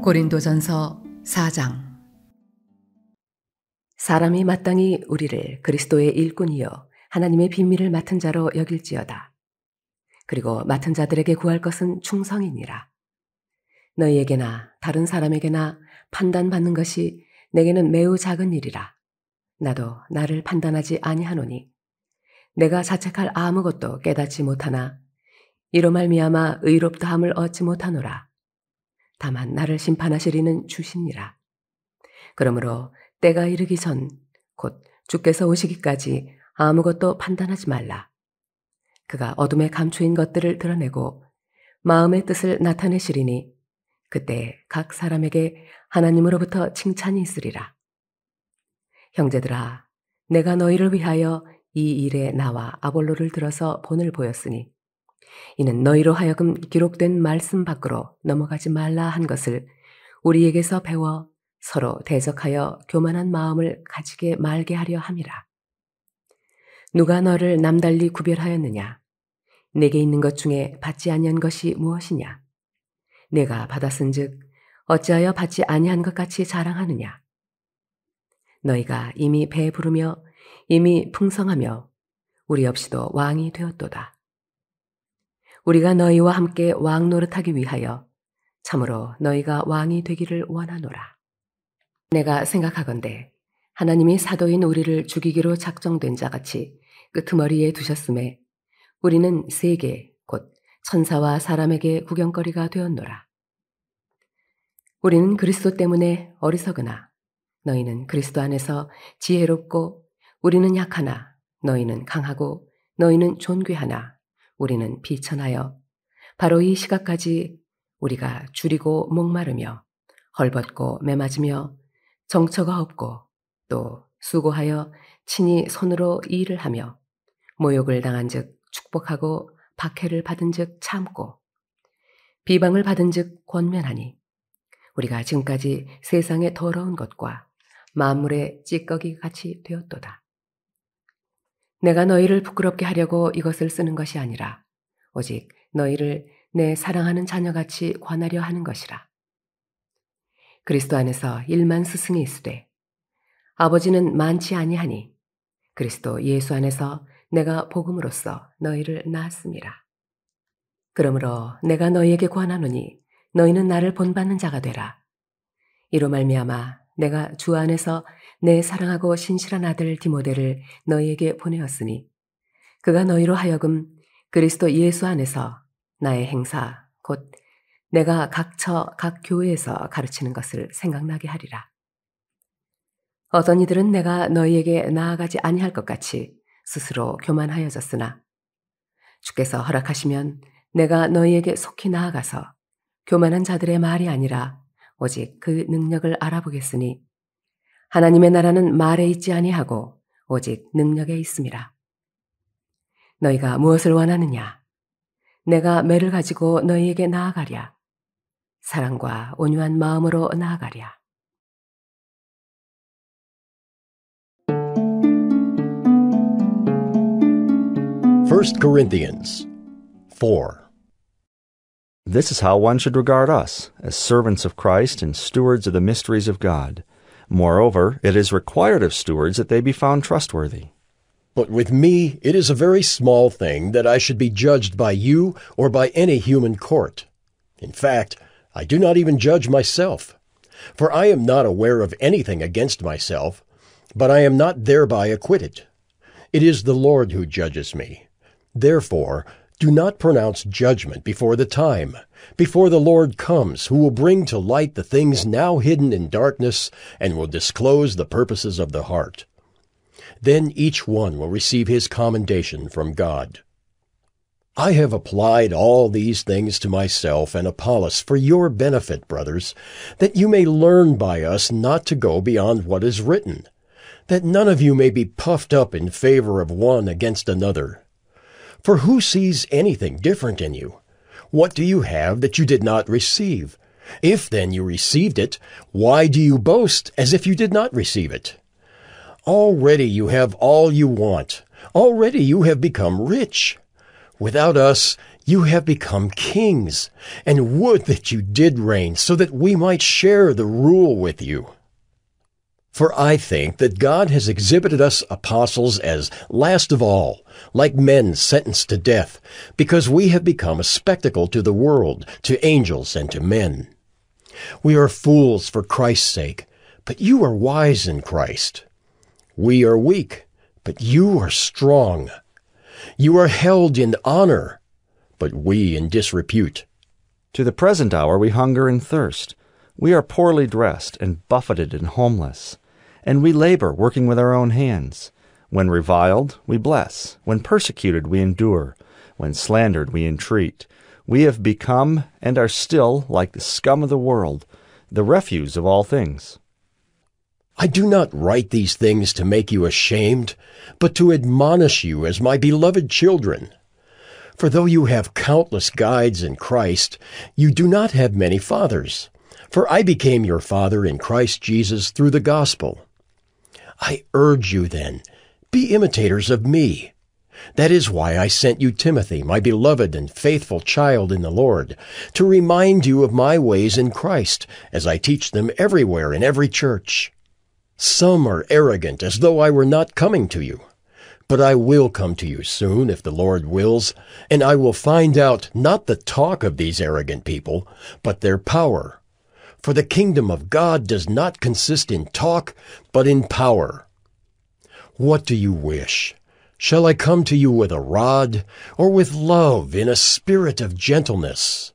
고린도전서 4장 사람이 마땅히 우리를 그리스도의 일꾼이요 하나님의 빈미를 맡은 자로 여길지어다. 그리고 맡은 자들에게 구할 것은 충성이니라. 너희에게나 다른 사람에게나 판단받는 것이 내게는 매우 작은 일이라. 나도 나를 판단하지 아니하노니 내가 자책할 아무것도 깨닫지 못하나 이로 말미암아 의롭다함을 얻지 못하노라. 다만 나를 심판하시리는 주시니라. 그러므로 때가 이르기 전 곧 주께서 오시기까지 아무것도 판단하지 말라. 그가 어둠에 감추인 것들을 드러내고 마음의 뜻을 나타내시리니 그때 각 사람에게 하나님으로부터 칭찬이 있으리라. 형제들아, 내가 너희를 위하여 이 일에 나와 아볼로를 들어서 본을 보였으니 이는 너희로 하여금 기록된 말씀 밖으로 넘어가지 말라 한 것을 우리에게서 배워 서로 대적하여 교만한 마음을 가지게 말게 하려 함이라. 누가 너를 남달리 구별하였느냐? 내게 있는 것 중에 받지 아니한 것이 무엇이냐? 내가 받았은즉 어찌하여 받지 아니한 것 같이 자랑하느냐? 너희가 이미 배부르며 이미 풍성하며 우리 없이도 왕이 되었도다. 우리가 너희와 함께 왕 노릇하기 위하여 참으로 너희가 왕이 되기를 원하노라. 내가 생각하건대 하나님이 사도인 우리를 죽이기로 작정된 자같이 끄트머리에 두셨음에 우리는 세계 곧 천사와 사람에게 구경거리가 되었노라. 우리는 그리스도 때문에 어리석으나 너희는 그리스도 안에서 지혜롭고 우리는 약하나 너희는 강하고 너희는 존귀하나 우리는 비천하여 바로 이 시각까지 우리가 줄이고 목마르며 헐벗고 매맞으며 정처가 없고 또 수고하여 친히 손으로 일을 하며 모욕을 당한즉 축복하고 박해를 받은즉 참고 비방을 받은즉 권면하니 우리가 지금까지 세상의 더러운 것과 만물의 찌꺼기 같이 되었도다. 내가 너희를 부끄럽게 하려고 이것을 쓰는 것이 아니라 오직 너희를 내 사랑하는 자녀같이 관하려 하는 것이라. 그리스도 안에서 일만 스승이 있으되 아버지는 많지 아니하니 그리스도 예수 안에서 내가 복음으로써 너희를 낳았습니다. 그러므로 내가 너희에게 관하노니 너희는 나를 본받는 자가 되라. 이로 말미암아 내가 주 안에서 내 사랑하고 신실한 아들 디모데를 너희에게 보내었으니 그가 너희로 하여금 그리스도 예수 안에서 나의 행사 곧 내가 각처 각 교회에서 가르치는 것을 생각나게 하리라. 어떤 이들은 내가 너희에게 나아가지 아니할 것 같이 스스로 교만하여졌으나 주께서 허락하시면 내가 너희에게 속히 나아가서 교만한 자들의 말이 아니라 오직 그 능력을 알아보겠으니 하나님의 나라는 말에 있지 아니하고 오직 능력에 있습니다. 너희가 무엇을 원하느냐? 내가 매를 가지고 너희에게 나아가랴. 사랑과 온유한 마음으로 나아가랴. f Corinthians 4 This is how one should regard us, as servants of Christ and stewards of the mysteries of God. Moreover, it is required of stewards that they be found trustworthy. But with me, it is a very small thing that I should be judged by you or by any human court. In fact, I do not even judge myself. For I am not aware of anything against myself, but I am not thereby acquitted. It is the Lord who judges me. Therefore, do not pronounce judgment before the time, before the Lord comes, who will bring to light the things now hidden in darkness and will disclose the purposes of the heart. Then each one will receive his commendation from God. I have applied all these things to myself and Apollos for your benefit, brothers, that you may learn by us not to go beyond what is written, that none of you may be puffed up in favor of one against another. For who sees anything different in you? What do you have that you did not receive? If then you received it, why do you boast as if you did not receive it? Already you have all you want. Already you have become rich. Without us, you have become kings, and would that you did reign so that we might share the rule with you. For I think that God has exhibited us apostles as last of all, like men sentenced to death, because we have become a spectacle to the world, to angels, and to men. We are fools for Christ's sake, but you are wise in Christ. We are weak, but you are strong. You are held in honor, but we in disrepute. To the present hour we hunger and thirst. We are poorly dressed and buffeted and homeless and we labor, working with our own hands. When reviled, we bless. When persecuted, we endure. When slandered, we entreat. We have become and are still like the scum of the world, the refuse of all things. I do not write these things to make you ashamed, but to admonish you as my beloved children. For though you have countless guides in Christ, you do not have many fathers. For I became your father in Christ Jesus through the gospel. I urge you then, be imitators of me. That is why I sent you Timothy, my beloved and faithful child in the Lord, to remind you of my ways in Christ, as I teach them everywhere in every church. Some are arrogant, as though I were not coming to you. But I will come to you soon, if the Lord wills, and I will find out not the talk of these arrogant people, but their power for the kingdom of God does not consist in talk, but in power. What do you wish? Shall I come to you with a rod, or with love in a spirit of gentleness?